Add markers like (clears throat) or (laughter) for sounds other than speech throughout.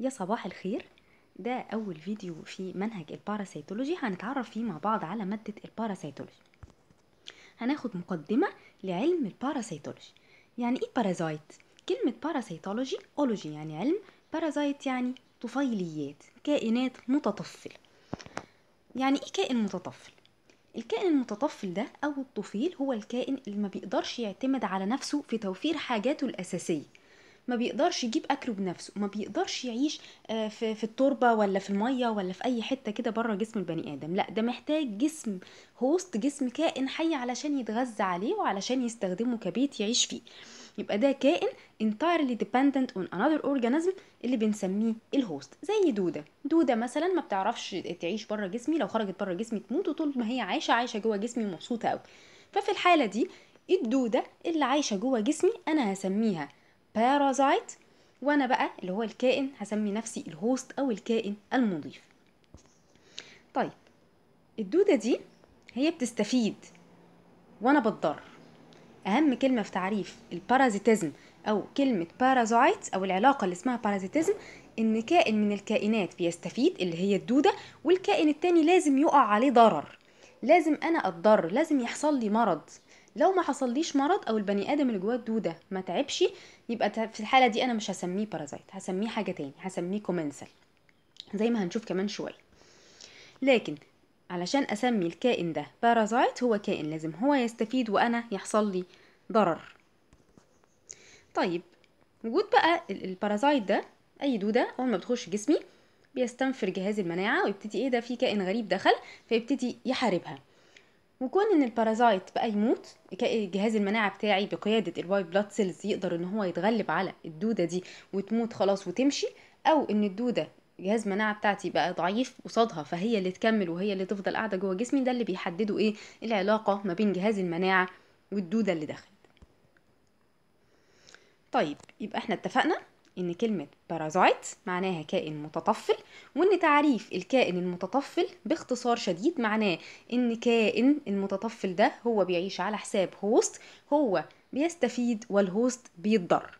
يا صباح الخير ده أول فيديو في منهج الباراسيتولوجي هنتعرف فيه مع بعض على مادة الباراسيتولوجي هناخد مقدمة لعلم الباراسيتولوجي يعني إيه بارازايت؟ كلمة باراسيتولوجي أولوجي يعني علم بارازايت يعني طفيليات كائنات متطفلة يعني إيه كائن متطفل؟ الكائن المتطفل ده أو الطفيل هو الكائن اللي ما بيقدرش يعتمد على نفسه في توفير حاجاته الأساسية ما بيقدرش يجيب اكله بنفسه ما بيقدرش يعيش آه، في, في التربه ولا في الميه ولا في اي حته كده بره جسم البني ادم لا ده محتاج جسم هوست جسم كائن حي علشان يتغذى عليه وعلشان يستخدمه كبيت يعيش فيه يبقى ده كائن entirely dependent on another organism اللي بنسميه الهوست زي دودة دودة مثلا ما بتعرفش تعيش بره جسمي لو خرجت بره جسمي تموت وطول ما هي عايشة عايشة جوه جسمي مبسوطة أوي ففي الحالة دي إيه الدودة اللي عايشة جوه جسمي أنا هسميها بارازايت وانا بقى اللي هو الكائن هسمي نفسي الهوست او الكائن المضيف طيب الدودة دي هي بتستفيد وانا بتضر اهم كلمة في تعريف البارازيتزم او كلمة بارازايت او العلاقة اللي اسمها بارازيتزم ان كائن من الكائنات بيستفيد اللي هي الدودة والكائن التاني لازم يقع عليه ضرر لازم انا اتضر لازم يحصل لي مرض لو ما ليش مرض او البني ادم اللي جواه الدوده ما تعبش يبقى في الحاله دي انا مش هسميه بارازايت هسميه حاجه تاني هسميه كومنسل زي ما هنشوف كمان شويه لكن علشان اسمي الكائن ده بارازايت هو كائن لازم هو يستفيد وانا يحصل لي ضرر طيب وجود بقى البارازايت ده اي دوده اول ما بتخش جسمي بيستنفر جهاز المناعه ويبتدي ايه ده في كائن غريب دخل فيبتدي يحاربها وكون ان البارازايت بقى يموت جهاز المناعه بتاعي بقياده الواي بلاد سيلز يقدر ان هو يتغلب على الدوده دي وتموت خلاص وتمشي او ان الدوده جهاز المناعه بتاعتي بقى ضعيف قصادها فهي اللي تكمل وهي اللي تفضل قاعده جوه جسمي ده اللي بيحددوا ايه العلاقه ما بين جهاز المناعه والدوده اللي دخلت طيب يبقى احنا اتفقنا إن كلمة بارازايت معناها كائن متطفل وإن تعريف الكائن المتطفل باختصار شديد معناه إن كائن المتطفل ده هو بيعيش على حساب هوست هو بيستفيد والهوست بيتضر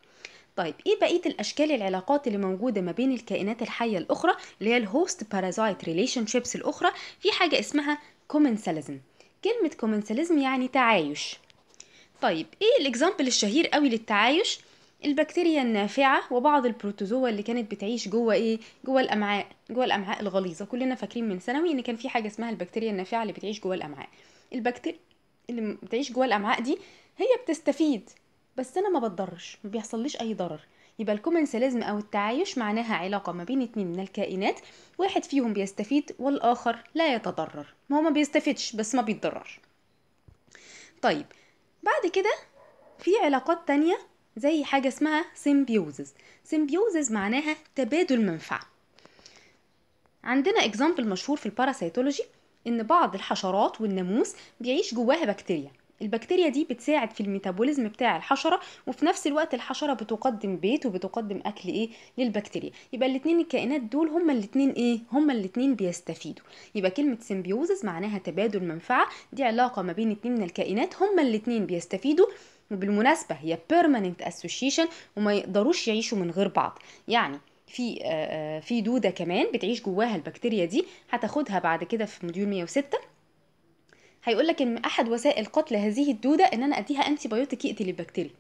طيب ايه بقيه الاشكال العلاقات اللي موجوده ما بين الكائنات الحيه الاخرى اللي هي الهوست بارازايت ريليشن شيبس الاخرى في حاجه اسمها كومنساليزم كلمه كومنساليزم يعني تعايش طيب ايه الاكزامبل الشهير قوي للتعايش البكتيريا النافعه وبعض البروتوزوا اللي كانت بتعيش جوه ايه جوه الامعاء جوه الامعاء الغليظه كلنا فاكرين من ثانوي ان كان في حاجه اسمها البكتيريا النافعه اللي بتعيش جوه الامعاء البكتيريا اللي بتعيش جوه الامعاء دي هي بتستفيد بس انا ما بتضرش ما بيحصليش اي ضرر يبقى الكومنساليزم او التعايش معناها علاقه ما بين اتنين من الكائنات واحد فيهم بيستفيد والاخر لا يتضرر ما هو ما بيستفيدش بس ما بيتضررش. طيب بعد كده في علاقات تانية زي حاجة اسمها سيمبيوزز سيمبيوزز معناها تبادل منفعة عندنا اكزامبل مشهور في الباراسيتولوجي ان بعض الحشرات والناموس بيعيش جواها بكتيريا البكتيريا دي بتساعد في الميتابوليزم بتاع الحشره وفي نفس الوقت الحشره بتقدم بيت وبتقدم اكل ايه للبكتيريا يبقى الاتنين الكائنات دول هما الاتنين ايه هما الاتنين بيستفيدوا يبقى كلمه سيمبيوزس معناها تبادل منفعه دي علاقه ما بين اتنين من الكائنات هما الاتنين بيستفيدوا وبالمناسبة هي بيرماننت اسوشيشن وما يقدروش يعيشوا من غير بعض يعني في آه، آه، في دوده كمان بتعيش جواها البكتيريا دي هتاخدها بعد كده في موديول 106 هيقول لك ان احد وسائل قتل هذه الدوده ان انا اديها انتي بايوتيك يقتل البكتيريا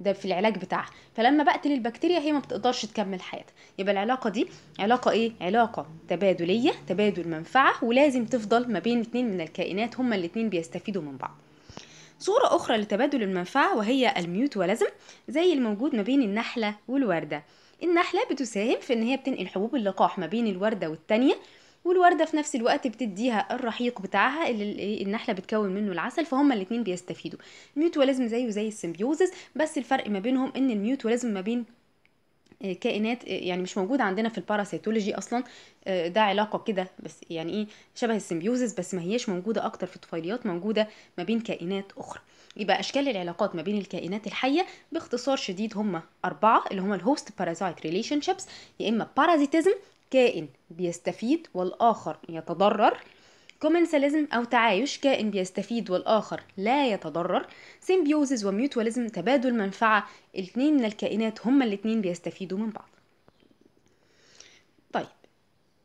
ده في العلاج بتاعها فلما بقتل البكتيريا هي ما بتقدرش تكمل حياتها يبقى العلاقه دي علاقه ايه علاقه تبادليه تبادل منفعه ولازم تفضل ما بين اتنين من الكائنات هما الاتنين بيستفيدوا من بعض صورة أخرى لتبادل المنفعة وهي الميوتواليزم زي الموجود ما بين النحلة والوردة النحلة بتساهم في إن هي بتنقل حبوب اللقاح ما بين الوردة والتانية والوردة في نفس الوقت بتديها الرحيق بتاعها اللي إيه، النحلة بتكون منه العسل فهما الاتنين بيستفيدوا الميوتواليزم زيه زي السيمبيوزس بس الفرق ما بينهم إن الميوتواليزم ما بين آه، كائنات آه، يعني مش موجوده عندنا في الباراسيتولوجي اصلا آه، ده علاقه كده بس يعني ايه شبه السيمبيوزس بس ما هيش موجوده اكتر في الطفيليات موجوده ما بين كائنات اخرى يبقى اشكال العلاقات ما بين الكائنات الحيه باختصار شديد هم اربعه اللي هم الهوست بارازايت ريليشن شيبس يا اما بارازيتيزم كائن بيستفيد والاخر يتضرر كومنساليزم أو تعايش كائن بيستفيد والآخر لا يتضرر سيمبيوزز وميوتواليزم تبادل منفعة الاتنين من الكائنات هما الاتنين بيستفيدوا من بعض طيب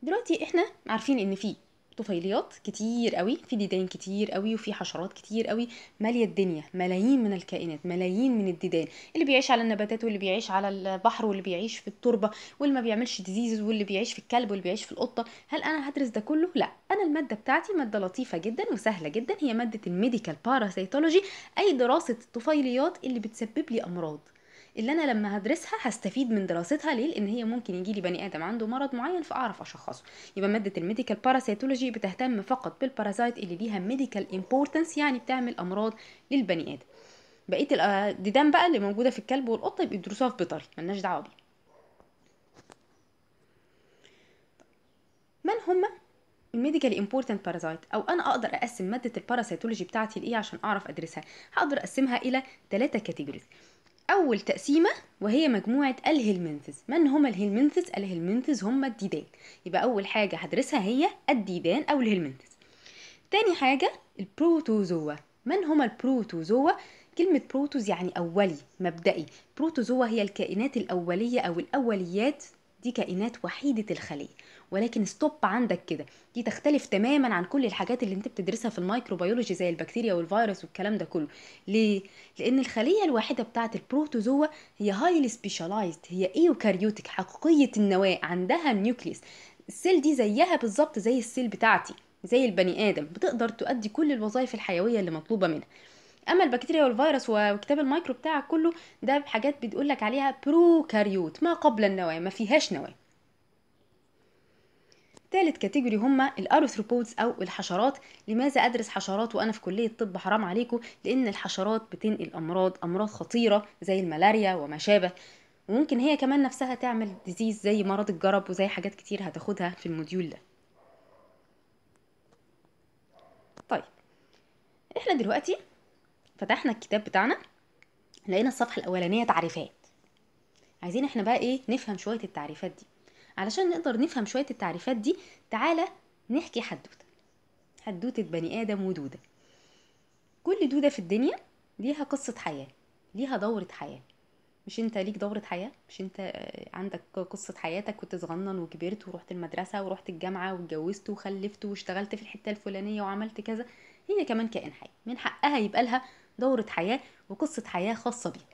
دلوقتي احنا عارفين ان في طفيليات كتير قوي في ديدان كتير قوي وفي حشرات كتير قوي ماليه الدنيا ملايين من الكائنات ملايين من الديدان اللي بيعيش على النباتات واللي بيعيش على البحر واللي بيعيش في التربه واللي ما بيعملش ديزيز واللي بيعيش في الكلب واللي بيعيش في القطه هل انا هدرس ده كله لا انا الماده بتاعتي ماده لطيفه جدا وسهله جدا هي ماده الميديكال باراسيتولوجي اي دراسه الطفيليات اللي بتسبب لي امراض اللي انا لما هدرسها هستفيد من دراستها ليه لان هي ممكن يجي لي بني ادم عنده مرض معين فاعرف اشخصه يبقى ماده الميديكال باراسيتولوجي بتهتم فقط بالبارازايت اللي ليها ميديكال امبورتنس يعني بتعمل امراض للبني ادم بقيه الديدان بقى اللي موجوده في الكلب والقطه يبقى يدرسوها في بيطري ملناش دعوه بيها من هم الميديكال امبورتنت بارازايت او انا اقدر اقسم ماده الباراسيتولوجي بتاعتي لايه عشان اعرف ادرسها هقدر اقسمها الى ثلاثه كاتيجوريز أول تقسيمة وهي مجموعة الهلمنثز من هما الهلمنثز؟ الهلمنثز هما الديدان يبقى أول حاجة هدرسها هي الديدان أو الهلمنثز تاني حاجة البروتوزوا من هما البروتوزوا؟ كلمة بروتوز يعني أولي مبدئي بروتوزوا هي الكائنات الأولية أو الأوليات دي كائنات وحيدة الخلية ولكن ستوب عندك كده دي تختلف تماما عن كل الحاجات اللي انت بتدرسها في الميكروبيولوجي زي البكتيريا والفيروس والكلام ده كله ليه لان الخليه الواحده بتاعه البروتوزوا هي هايلي سبيشالايزد هي ايوكاريوتك حقيقيه النواة عندها نيوكليس السيل دي زيها بالظبط زي السيل بتاعتي زي البني ادم بتقدر تؤدي كل الوظائف الحيويه اللي مطلوبه منها اما البكتيريا والفيروس وكتاب المايكرو بتاعك كله ده حاجات بتقول لك عليها بروكاريوت ما قبل النواه ما فيهاش نواه تالت كاتيجوري هما الاروثروبودز او الحشرات لماذا ادرس حشرات وانا في كليه طب حرام عليكم لان الحشرات بتنقل امراض امراض خطيره زي الملاريا وما شابه وممكن هي كمان نفسها تعمل ديزيز زي مرض الجرب وزي حاجات كتير هتاخدها في الموديول ده طيب احنا دلوقتي فتحنا الكتاب بتاعنا لقينا الصفحه الاولانيه تعريفات عايزين احنا بقى ايه نفهم شويه التعريفات دي علشان نقدر نفهم شويه التعريفات دي تعالى نحكي حدوته حدوته بني ادم ودوده كل دوده في الدنيا ليها قصه حياه ليها دورة حياة مش انت ليك دورة حياة مش انت آه، عندك قصة حياتك كنت صغنن وكبرت ورحت المدرسة ورحت الجامعة واتجوزت وخلفت واشتغلت في الحتة الفلانية وعملت كذا هي كمان كائن حي من حقها يبقى لها دورة حياة وقصة حياة خاصة بيه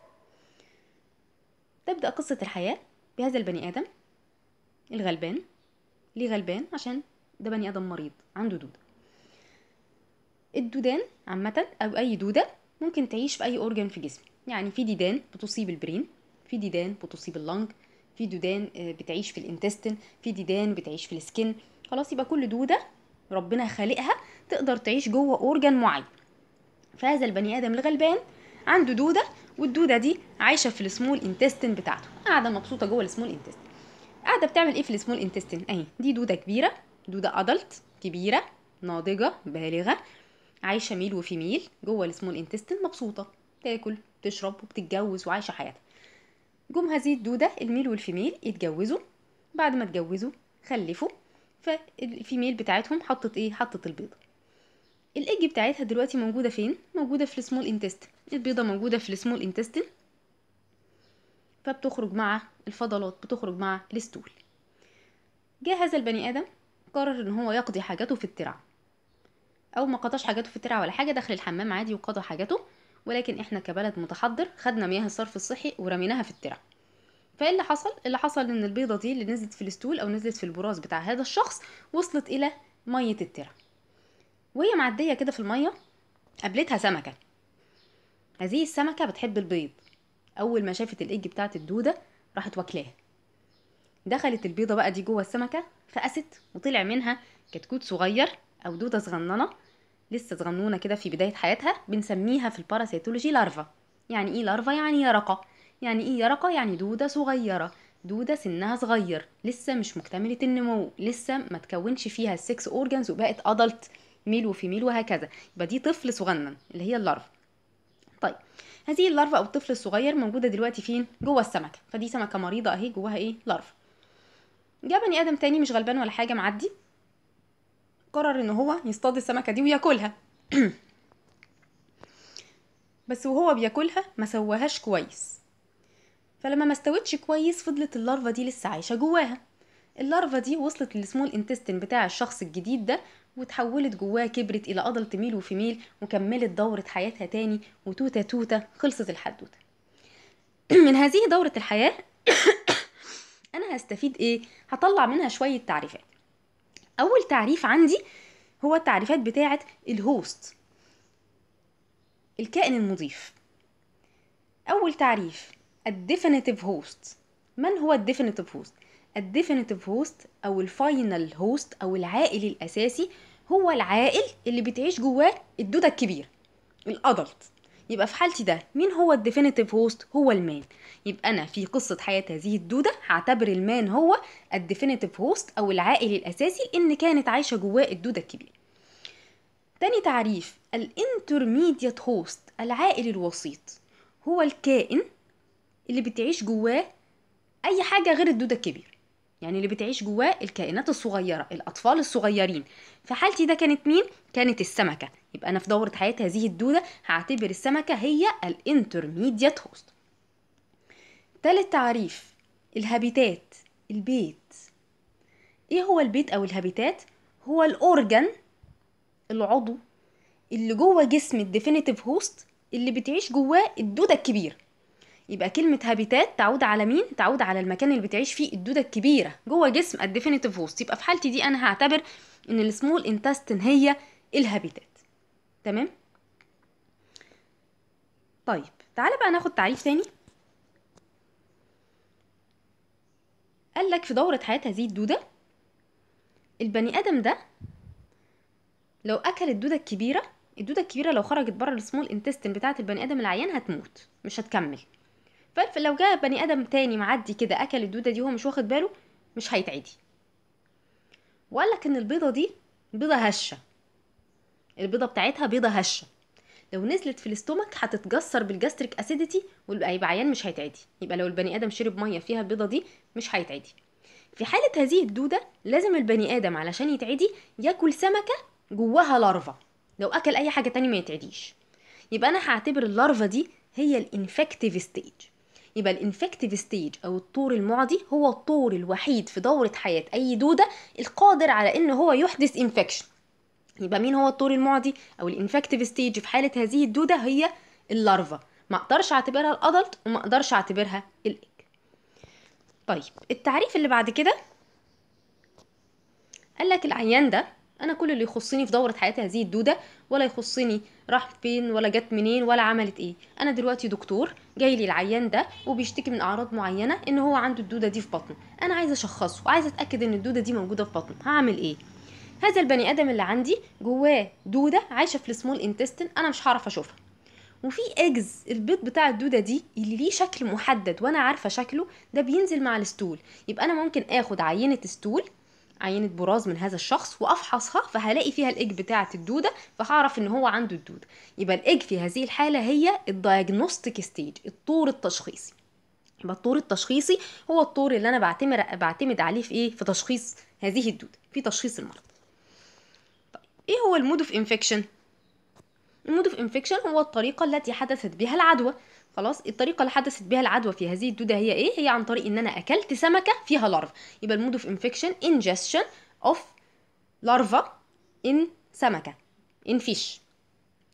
تبدأ قصة الحياة بهذا البني آدم الغلبان ليه غلبان عشان ده بني آدم مريض عنده دودة الدودان عامة أو أي دودة ممكن تعيش في أي أورجان في جسمي يعني في ديدان بتصيب البرين في ديدان بتصيب اللنج في دودان آه، بتعيش في الانتستين في ديدان بتعيش في السكن خلاص يبقى كل دوده ربنا خالقها تقدر تعيش جوه اورجان معين فهذا البني ادم الغلبان عنده دوده والدوده دي عايشه في السمول انتستين بتاعته قاعده مبسوطه جوه السمول انتستين قاعده بتعمل ايه في السمول انتستين اهي دي دوده كبيره دوده ادلت كبيره ناضجه بالغه عايشه ميل وفي ميل جوه السمول انتستين مبسوطه تاكل تشرب وبتتجوز وعايشه حياتها جم هذه الدوده الميل والفيميل يتجوزوا بعد ما اتجوزوا خلفوا فالفيميل بتاعتهم حطت ايه حطت البيضه الايج بتاعتها دلوقتي موجوده فين موجوده في السمول انتستين البيضه موجوده في السمول انتستين فبتخرج مع الفضلات بتخرج مع الستول جه هذا البني ادم قرر ان هو يقضي حاجته في الترعه او ما قضاش حاجته في الترعه ولا حاجه دخل الحمام عادي وقضى حاجته ولكن احنا كبلد متحضر خدنا مياه الصرف الصحي ورميناها في الترعه فايه اللي حصل اللي حصل ان البيضه دي اللي نزلت في الستول او نزلت في البراز بتاع هذا الشخص وصلت الى ميه الترعه وهي معديه كده في الميه قابلتها سمكه هذه السمكه بتحب البيض اول ما شافت الايج بتاعت الدوده راحت واكلاها دخلت البيضه بقى دي جوه السمكه فقست وطلع منها كتكوت صغير او دوده صغننه لسه صغنونه كده في بدايه حياتها بنسميها في الباراسيتولوجي لارفا يعني ايه لارفا يعني يرقه يعني ايه يرقه يعني دوده صغيره دوده سنها صغير لسه مش مكتمله النمو لسه ما تكونش فيها السكس اورجانز وبقت ادلت ميل وفي ميل وهكذا يبقى دي طفل صغنن اللي هي اللارفا طيب هذه اللارفا او الطفل الصغير موجوده دلوقتي فين جوه السمكه فدي سمكه مريضه اهي جواها ايه لارفا جه بني ادم تاني مش غلبان ولا حاجه معدي قرر ان هو يصطاد السمكه دي وياكلها (clears throat) بس وهو بياكلها ما سواهاش كويس فلما ما استوتش كويس فضلت اللارفا دي لسه عايشه جواها اللارفا دي وصلت للسمول انتستين بتاع الشخص الجديد ده وتحولت جواها كبرت إلى أضلت ميل وفي ميل وكملت دورة حياتها تاني وتوتة توتة خلصت الحدوتة (clears throat) من هذه دورة الحياة (clears throat) أنا هستفيد إيه؟ هطلع منها شوية تعريفات أول تعريف عندي هو التعريفات بتاعة الهوست الكائن المضيف أول تعريف الديفينيتيف هوست من هو الديفينيتيف هوست الديفينيتيف هوست او الفاينل هوست او العائل الاساسي هو العائل اللي بتعيش جواه الدودة الكبيرة الادلت يبقى في حالتي ده مين هو الديفينيتيف هوست هو المان يبقى انا في قصه حياه هذه الدوده هعتبر المان هو الديفينيتيف هوست او العائل الاساسي ان كانت عايشه جواه الدوده الكبيره تاني تعريف الانترميديت هوست العائل الوسيط هو الكائن اللي بتعيش جواه اي حاجه غير الدوده الكبيره يعني اللي بتعيش جواه الكائنات الصغيرة الأطفال الصغيرين في حالتي ده كانت مين؟ كانت السمكة يبقى أنا في دورة حياة هذه الدودة هعتبر السمكة هي الانترميديات هوست تالت تعريف الهابيتات البيت ايه هو البيت او الهابيتات هو الاورجن العضو اللي جوه جسم الديفينيتيف هوست اللي بتعيش جواه الدوده الكبيره يبقى كلمه هابيتات تعود على مين تعود على المكان اللي بتعيش فيه الدوده الكبيره جوه جسم الديفينيتيف هوست يبقى في حالتي دي انا هعتبر ان السمول انتستين هي الهابيتات تمام طيب تعالى بقى ناخد تعريف تاني قال لك في دورة حياة هذه الدودة البني آدم ده لو أكل الدودة الكبيرة الدودة الكبيرة لو خرجت بره السمول انتستين بتاعة البني آدم العيان هتموت مش هتكمل فلو جاء بني ادم تاني معدي كده اكل الدوده دي وهو مش واخد باله مش هيتعدي وقال لك ان البيضه دي بيضه هشه البيضه بتاعتها بيضه هشه لو نزلت في الاستومك هتتجسر بالجاستريك اسيديتي ويبقى عيان مش هيتعدي يبقى لو البني ادم شرب ميه فيها البيضه دي مش هيتعدي في حاله هذه الدوده لازم البني ادم علشان يتعدي ياكل سمكه جواها لارفا لو اكل اي حاجه تاني ما يتعديش يبقى انا هعتبر اللارفا دي هي الانفكتيف ستيج يبقى الانفكتيف ستيج او الطور المعدي هو الطور الوحيد في دوره حياه اي دوده القادر على ان هو يحدث انفكشن يبقى مين هو الطور المعدي او الانفكتيف ستيج في حاله هذه الدوده هي اللارفا ما اقدرش اعتبرها الادلت وما اقدرش اعتبرها الايج طيب التعريف اللي بعد كده قال لك العيان ده انا كل اللي يخصني في دوره حياتي هذه الدوده ولا يخصني راح فين ولا جت منين ولا عملت ايه انا دلوقتي دكتور جاي لي العيان ده وبيشتكي من اعراض معينه ان هو عنده الدوده دي في بطنه انا عايزه اشخصه وعايزه اتاكد ان الدوده دي موجوده في بطنه هعمل ايه هذا البني ادم اللي عندي جواه دوده عايشه في السمول انتستين انا مش هعرف اشوفها وفي اجز البيض بتاع الدوده دي اللي ليه شكل محدد وانا عارفه شكله ده بينزل مع الستول يبقى انا ممكن اخد عينه ستول عينة براز من هذا الشخص وافحصها فهلاقي فيها الايج بتاعة الدودة فهعرف ان هو عنده الدودة يبقى الايج في هذه الحالة هي الدايجنوستيك ستيج الطور التشخيصي يبقى الطور التشخيصي هو الطور اللي انا بعتمد بعتمد عليه في ايه في تشخيص هذه الدودة في تشخيص المرض طيب ايه هو المود اوف انفكشن المود اوف انفكشن هو الطريقة التي حدثت بها العدوى خلاص الطريقه اللي حدثت بها العدوى في هذه الدوده هي ايه هي عن طريق ان انا اكلت سمكه فيها لارفا يبقى المود اوف انفكشن انجستشن اوف لارفا ان سمكه ان فيش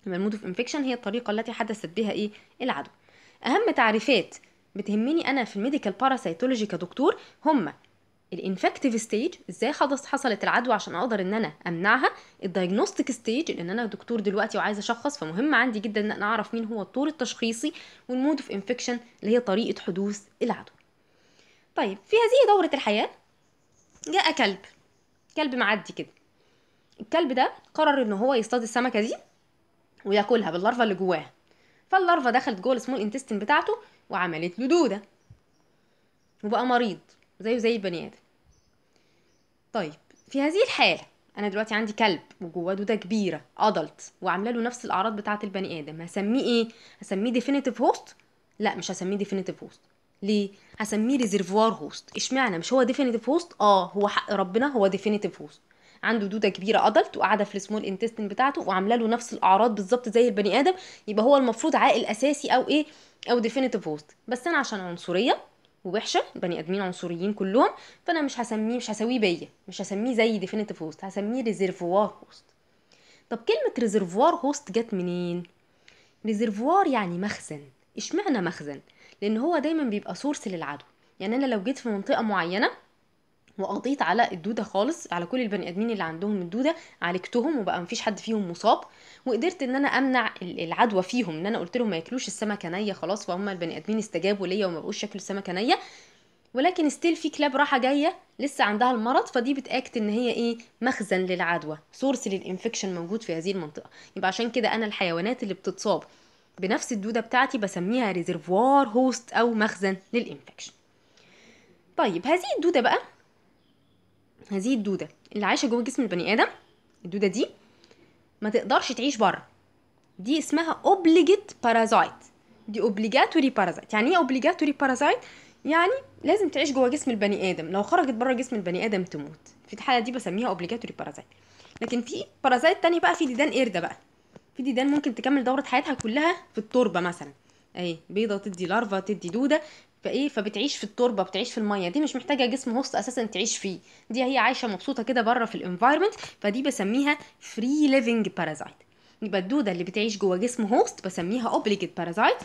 يبقى المود اوف انفكشن هي الطريقه التي حدثت بها ايه العدوى اهم تعريفات بتهمني انا في الميديكال باراسيتولوجي كدكتور هما الانفكتيف ستيج ازاي خلاص حصلت العدوى عشان اقدر ان انا امنعها الدايجنوستيك ستيج لان انا دكتور دلوقتي وعايز اشخص فمهم عندي جدا ان انا اعرف مين هو الطور التشخيصي والمود اوف انفكشن اللي هي طريقه حدوث العدوى طيب في هذه دوره الحياه جاء كلب كلب معدي كده الكلب ده قرر ان هو يصطاد السمكه دي وياكلها باللارفا اللي جواها فاللارفا دخلت جوه السمول انتستين بتاعته وعملت له دوده وبقى مريض زيه زي البني ادم طيب في هذه الحالة أنا دلوقتي عندي كلب وجواه دودة كبيرة أدلت وعاملة له نفس الأعراض بتاعة البني آدم هسميه إيه؟ هسميه ديفينيتيف هوست؟ لا مش هسميه ديفينيتيف هوست ليه؟ هسميه ريزرفوار هوست اشمعنى مش هو ديفينيتيف هوست؟ اه هو حق ربنا هو ديفينيتيف هوست عنده دوده كبيره ادلت وقاعده في السمول انتستين بتاعته وعامله له نفس الاعراض بالظبط زي البني ادم يبقى هو المفروض عائل اساسي او ايه او ديفينيتيف هوست بس انا عشان عنصريه ووحشه بني ادمين عنصريين كلهم فانا مش هسميه مش هسويه بيا مش هسميه زي ديفينيتيف هوست هسميه ريزرفوار هوست طب كلمه ريزرفوار هوست جت منين ريزرفوار يعني مخزن اشمعنى مخزن لان هو دايما بيبقى سورس للعدو يعني انا لو جيت في منطقه معينه وقضيت على الدوده خالص على كل البني ادمين اللي عندهم الدوده عالجتهم وبقى مفيش حد فيهم مصاب وقدرت ان انا امنع العدوى فيهم ان انا قلت لهم ما ياكلوش السمكه نيه خلاص فهم البني ادمين استجابوا ليا وما بقوش ياكلوا السمكه نيه ولكن ستيل في كلاب راحه جايه لسه عندها المرض فدي بتاكت ان هي ايه مخزن للعدوى سورس للانفكشن موجود في هذه المنطقه يبقى عشان كده انا الحيوانات اللي بتتصاب بنفس الدوده بتاعتي بسميها ريزرفوار هوست او مخزن للانفكشن طيب هذه الدوده بقى هذه الدوده اللي عايشه جوه جسم البني ادم الدوده دي ما تقدرش تعيش بره دي اسمها اوبليجيت بارازايت دي اوبليجاتوري بارازايت يعني ايه اوبليجاتوري بارازايت يعني لازم تعيش جوه جسم البني ادم لو خرجت بره جسم البني ادم تموت في الحاله دي بسميها اوبليجاتوري بارازايت لكن في بارازايت تاني بقى في ديدان قرده بقى في ديدان ممكن تكمل دوره حياتها كلها في التربه مثلا اهي بيضه تدي لارفا تدي دوده فايه فبتعيش في التربه بتعيش في الميه دي مش محتاجه جسم هوست اساسا تعيش فيه دي هي عايشه مبسوطه كده بره في الانفايرمنت فدي بسميها فري ليفنج بارازايت يبقى الدوده اللي بتعيش جوه جسم هوست بسميها اوبليجيت بارازايت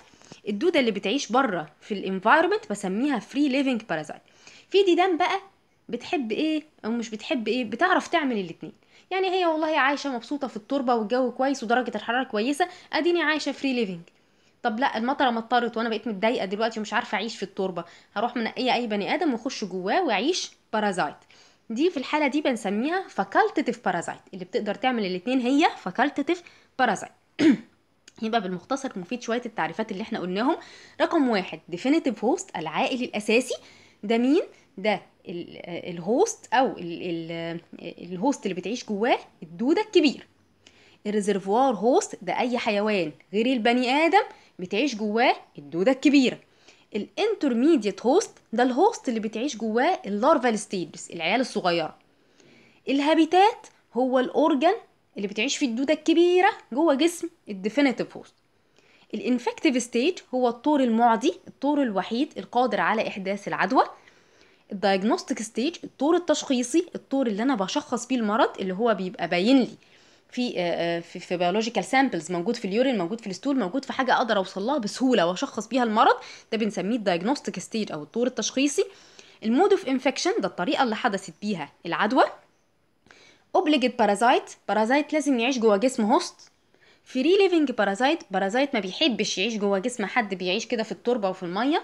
الدوده اللي بتعيش بره في الانفايرمنت بسميها فري ليفنج بارازايت في ديدان بقى بتحب ايه او مش بتحب ايه بتعرف تعمل الاثنين يعني هي والله عايشه مبسوطه في التربه والجو كويس ودرجه الحراره كويسه اديني عايشه فري ليفنج طب لا المطره مطرت وانا بقيت متضايقه دلوقتي ومش عارفه اعيش في التربه هروح منقيه اي بني ادم واخش جواه واعيش بارازايت دي في الحاله دي بنسميها فاكالتيف بارازايت اللي بتقدر تعمل الاثنين هي فاكالتيف بارازايت (clears throat) يبقى بالمختصر مفيد شويه التعريفات اللي احنا قلناهم رقم واحد ديفينيتيف هوست العائل الاساسي ده مين ده الهوست او الهوست اللي بتعيش جواه الدوده الكبير الريزرفوار هوست ده اي حيوان غير البني ادم بتعيش جواه الدودة الكبيرة الانترميديت هوست ده الهوست اللي بتعيش جواه اللارفال ستيجز العيال الصغيرة الهابيتات هو الاورجن اللي بتعيش فيه الدودة الكبيرة جوه جسم الديفينيتيف هوست الانفكتيف ستيج هو الطور المعدي الطور الوحيد القادر على احداث العدوى الدايجنوستيك ستيج الطور التشخيصي الطور اللي انا بشخص بيه المرض اللي هو بيبقى باين لي آه، آه، في في, في بيولوجيكال سامبلز موجود في اليورين موجود في الستول موجود في حاجه اقدر اوصل لها بسهوله واشخص بيها المرض ده بنسميه الدايجنوستيك ستيج او الطور التشخيصي المود اوف انفكشن ده الطريقه اللي حدثت بيها العدوى اوبليجيت بارازايت بارازايت لازم يعيش جوه جسم هوست فري ليفنج بارازايت بارازايت ما بيحبش يعيش جوه جسم حد بيعيش كده في التربه وفي الميه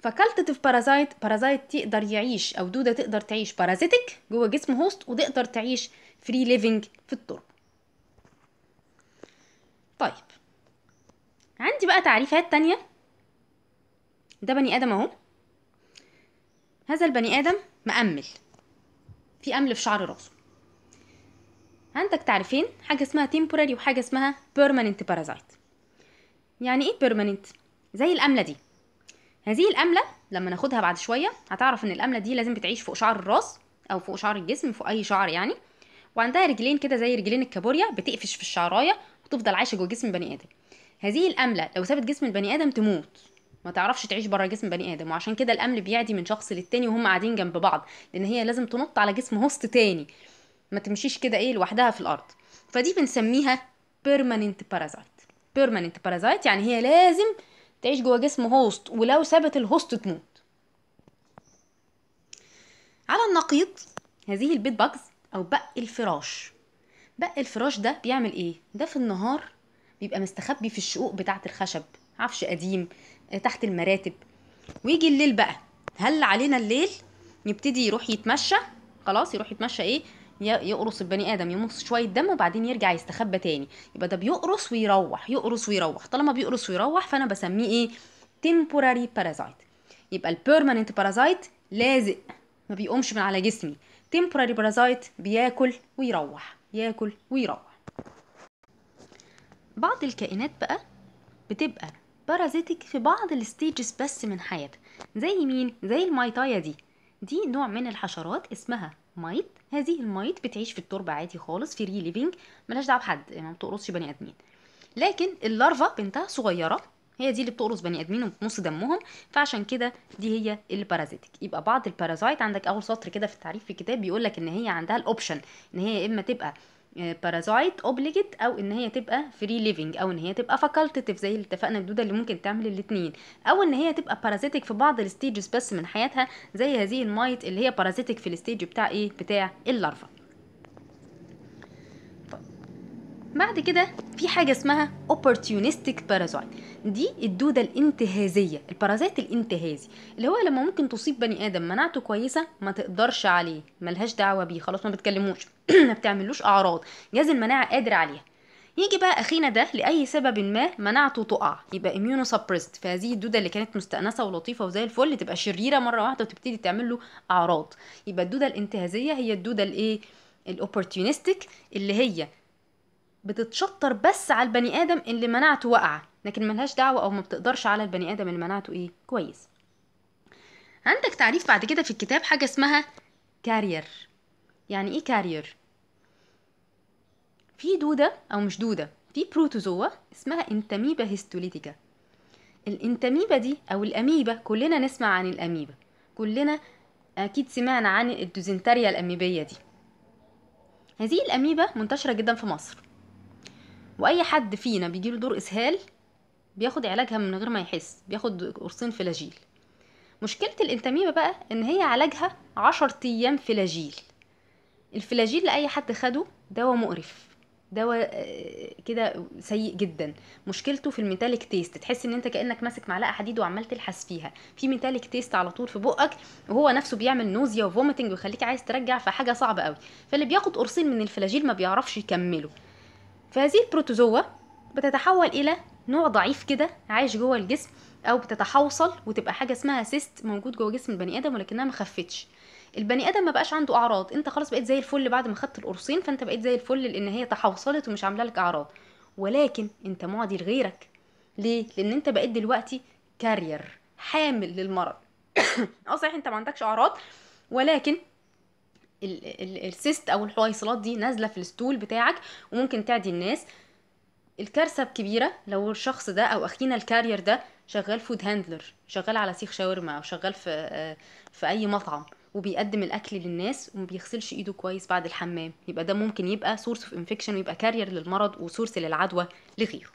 فكالتيتيف بارازايت بارازايت تقدر يعيش او دوده تقدر تعيش بارازيتك جوه جسم هوست وتقدر تعيش فري ليفنج في التربة طيب عندي بقى تعريفات تانية ده بني آدم أهو هذا البني آدم مأمل في أمل في شعر راسه عندك تعريفين حاجة اسمها temporary وحاجة اسمها permanent parasite يعني ايه permanent زي الأملة دي هذه الأملة لما ناخدها بعد شوية هتعرف إن الأملة دي لازم بتعيش فوق شعر الراس أو فوق شعر الجسم فوق أي شعر يعني وعندها رجلين كده زي رجلين الكابوريا بتقفش في الشعرايه وتفضل عايشه جوه جسم بني ادم هذه الامله لو سابت جسم البني ادم تموت ما تعرفش تعيش بره جسم بني ادم وعشان كده الامل بيعدي من شخص للتاني وهم قاعدين جنب بعض لان هي لازم تنط على جسم هوست تاني ما تمشيش كده ايه لوحدها في الارض فدي بنسميها بيرماننت بارازايت بيرماننت بارازايت يعني هي لازم تعيش جوه جسم هوست ولو سابت الهوست تموت على النقيض هذه البيت باجز او بق الفراش بق الفراش ده بيعمل ايه ده في النهار بيبقى مستخبي في الشقوق بتاعه الخشب عفش قديم آه، تحت المراتب ويجي الليل بقى هل علينا الليل يبتدي يروح يتمشى خلاص يروح يتمشى ايه يقرص البني ادم يمص شويه دم وبعدين يرجع يستخبى تاني يبقى ده بيقرص ويروح يقرص ويروح طالما بيقرص ويروح فانا بسميه ايه temporary parasite يبقى البيرمننت بارازايت لازق ما بيقومش من على جسمي temporary parasite بياكل ويروح ياكل ويروح بعض الكائنات بقى بتبقى بارازيتك في بعض الستيجز بس من حياتها زي مين زي المايتايا دي دي نوع من الحشرات اسمها مايت هذه المايت بتعيش في التربة عادي خالص في ري ليفينج ملهاش دعوه بحد يعني ما بتقرصش بني ادمين لكن اللارفا بنتها صغيره هي دي اللي بتقرص بني ادمين وبتمص دمهم فعشان كده دي هي البارازيتك يبقى بعض البارازايت عندك اول سطر كده في التعريف في الكتاب بيقول لك ان هي عندها الاوبشن ان هي اما تبقى بارازايت آه، اوبليجيت او ان هي تبقى فري ليفنج او ان هي تبقى فاكالتيف زي اللي اتفقنا الدوده اللي ممكن تعمل الاثنين او ان هي تبقى بارازيتك في بعض الستيجز بس من حياتها زي هذه المايت اللي هي بارازيتك في الستيج بتاع ايه بتاع اللارفا بعد كده في حاجة اسمها opportunistic parasite دي الدودة الانتهازية البارازيت الانتهازي اللي هو لما ممكن تصيب بني آدم مناعته كويسة ما تقدرش عليه ملهاش دعوة بيه خلاص ما بتكلموش (clears throat) ما بتعملوش أعراض جهاز المناعة قادر عليها يجي بقى اخينا ده لاي سبب ما مناعته تقع يبقى اميونو سبريست فهذه الدوده اللي كانت مستانسه ولطيفه وزي الفل تبقى شريره مره واحده وتبتدي تعمل له اعراض يبقى الدوده الانتهازيه هي الدوده الايه الاوبورتيونستيك اللي هي بتتشطر بس على البني ادم اللي مناعته واقعه لكن ملهاش دعوه او ما بتقدرش على البني ادم اللي مناعته ايه كويس عندك تعريف بعد كده في الكتاب حاجه اسمها كارير يعني ايه كارير في دوده او مش دوده في بروتوزوا اسمها انتميبا هيستوليتيكا الانتميبا دي او الاميبا كلنا نسمع عن الاميبا كلنا اكيد سمعنا عن الدوزنتاريا الاميبيه دي هذه الاميبا منتشره جدا في مصر واي حد فينا بيجيله دور اسهال بياخد علاجها من غير ما يحس بياخد قرصين فلاجيل مشكله الانتاميبا بقى ان هي علاجها عشرة ايام فلاجيل الفلاجيل لاي حد خده دواء مقرف دواء آه، كده سيء جدا مشكلته في الميتاليك تيست تحس ان انت كانك ماسك معلقه حديد وعمال تلحس فيها في ميتاليك تيست على طول في بقك وهو نفسه بيعمل نوزيا وفوميتنج ويخليك عايز ترجع فحاجه صعبه قوي فاللي بياخد قرصين من الفلاجيل ما بيعرفش يكمله فهذه البروتوزوا بتتحول الى نوع ضعيف كده عايش جوه الجسم او بتتحوصل وتبقى حاجه اسمها سيست موجود جوه جسم البني ادم ولكنها ما خفتش البني ادم ما بقاش عنده اعراض انت خلاص بقيت زي الفل بعد ما خدت القرصين فانت بقيت زي الفل لان هي تحوصلت ومش عامله لك اعراض ولكن انت معدي لغيرك ليه لان انت بقيت دلوقتي كارير حامل للمرض (coughs) اه صحيح انت ما عندكش اعراض ولكن السيست او الحويصلات دي نازله في الستول بتاعك وممكن تعدي الناس الكارثه كبيره لو الشخص ده او اخينا الكارير ده شغال فود هاندلر شغال على سيخ شاورما او شغال في في اي مطعم وبيقدم الاكل للناس وما بيغسلش ايده كويس بعد الحمام يبقى ده ممكن يبقى سورس اوف انفكشن ويبقى كارير للمرض وسورس للعدوى لغيره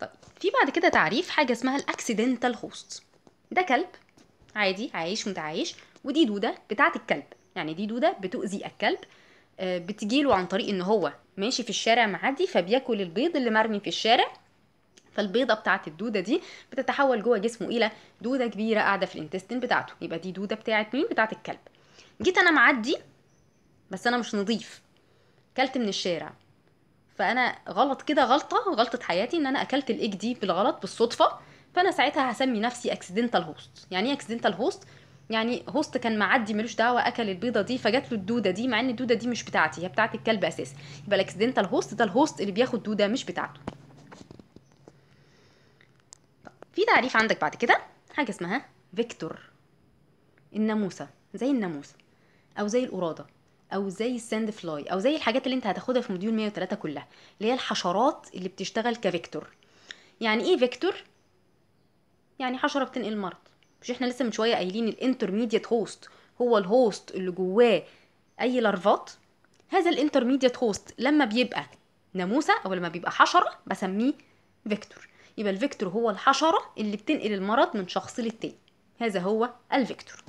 طيب في بعد كده تعريف حاجه اسمها الاكسيدنتال هوست ده كلب عادي عايش متعايش ودي دوده بتاعه الكلب يعني دي دوده بتؤذي الكلب آه، بتجيله عن طريق ان هو ماشي في الشارع معدي فبياكل البيض اللي مرمي في الشارع فالبيضه بتاعه الدوده دي بتتحول جوه جسمه الى دوده كبيره قاعده في الانتستين بتاعته يبقى دي دوده بتاعه مين بتاعه الكلب جيت انا معدي بس انا مش نظيف كلت من الشارع فانا غلط كده غلطه غلطه حياتي ان انا اكلت الايج دي بالغلط بالصدفه فانا ساعتها هسمي نفسي اكسيدنتال هوست يعني ايه اكسيدنتال هوست يعني هوست كان معدي ملوش دعوه اكل البيضه دي فجات له الدوده دي مع ان الدوده دي مش بتاعتي هي بتاعت الكلب اساسا يبقى الاكسيدنتال هوست ده الهوست اللي بياخد دوده مش بتاعته في تعريف عندك بعد كده حاجه اسمها فيكتور الناموسه زي الناموسه او زي القراده او زي الساند فلاي او زي الحاجات اللي انت هتاخدها في موديول 103 كلها اللي هي الحشرات اللي بتشتغل كفيكتور يعني ايه فيكتور يعني حشره بتنقل مرض مش احنا لسه من شويه قايلين الانترميديت هوست هو الهوست اللي جواه اي لارفات هذا الانترميديت هوست لما بيبقى ناموسه او لما بيبقى حشره بسميه فيكتور يبقى الفيكتور هو الحشره اللي بتنقل المرض من شخص للتاني هذا هو الفيكتور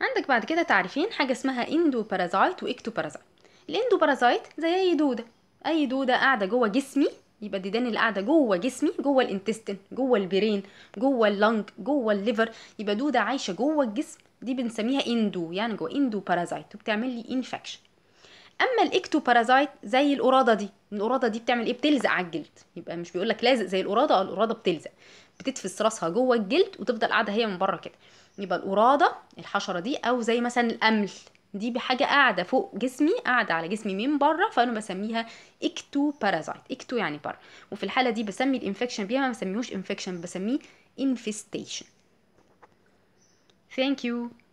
عندك بعد كده تعريفين حاجه اسمها اندو بارازايت واكتو بارازايت الاندو بارازايت زي اي دوده اي دوده قاعده جوه جسمي يبقى الديدان اللي قاعده جوه جسمي جوه الانتستين جوه البرين جوه اللنج جوه الليفر يبقى دوده عايشه جوه الجسم دي بنسميها اندو يعني جوه اندو بارازايت وبتعمل لي انفكشن اما الاكتو بارازايت زي القراده دي القراده دي بتعمل ايه بتلزق على الجلد يبقى مش بيقول لك لازق زي القراده القراده بتلزق بتدفس راسها جوه الجلد وتفضل قاعده هي من بره كده يبقى القراده الحشره دي او زي مثلا الامل دي بحاجه قاعده فوق جسمي قاعده على جسمي من بره فانا بسميها اكتو بارازايت اكتو يعني بره وفي الحاله دي بسمي الانفكشن بيها ما بسميهوش انفكشن بسميه انفستيشن ثانك يو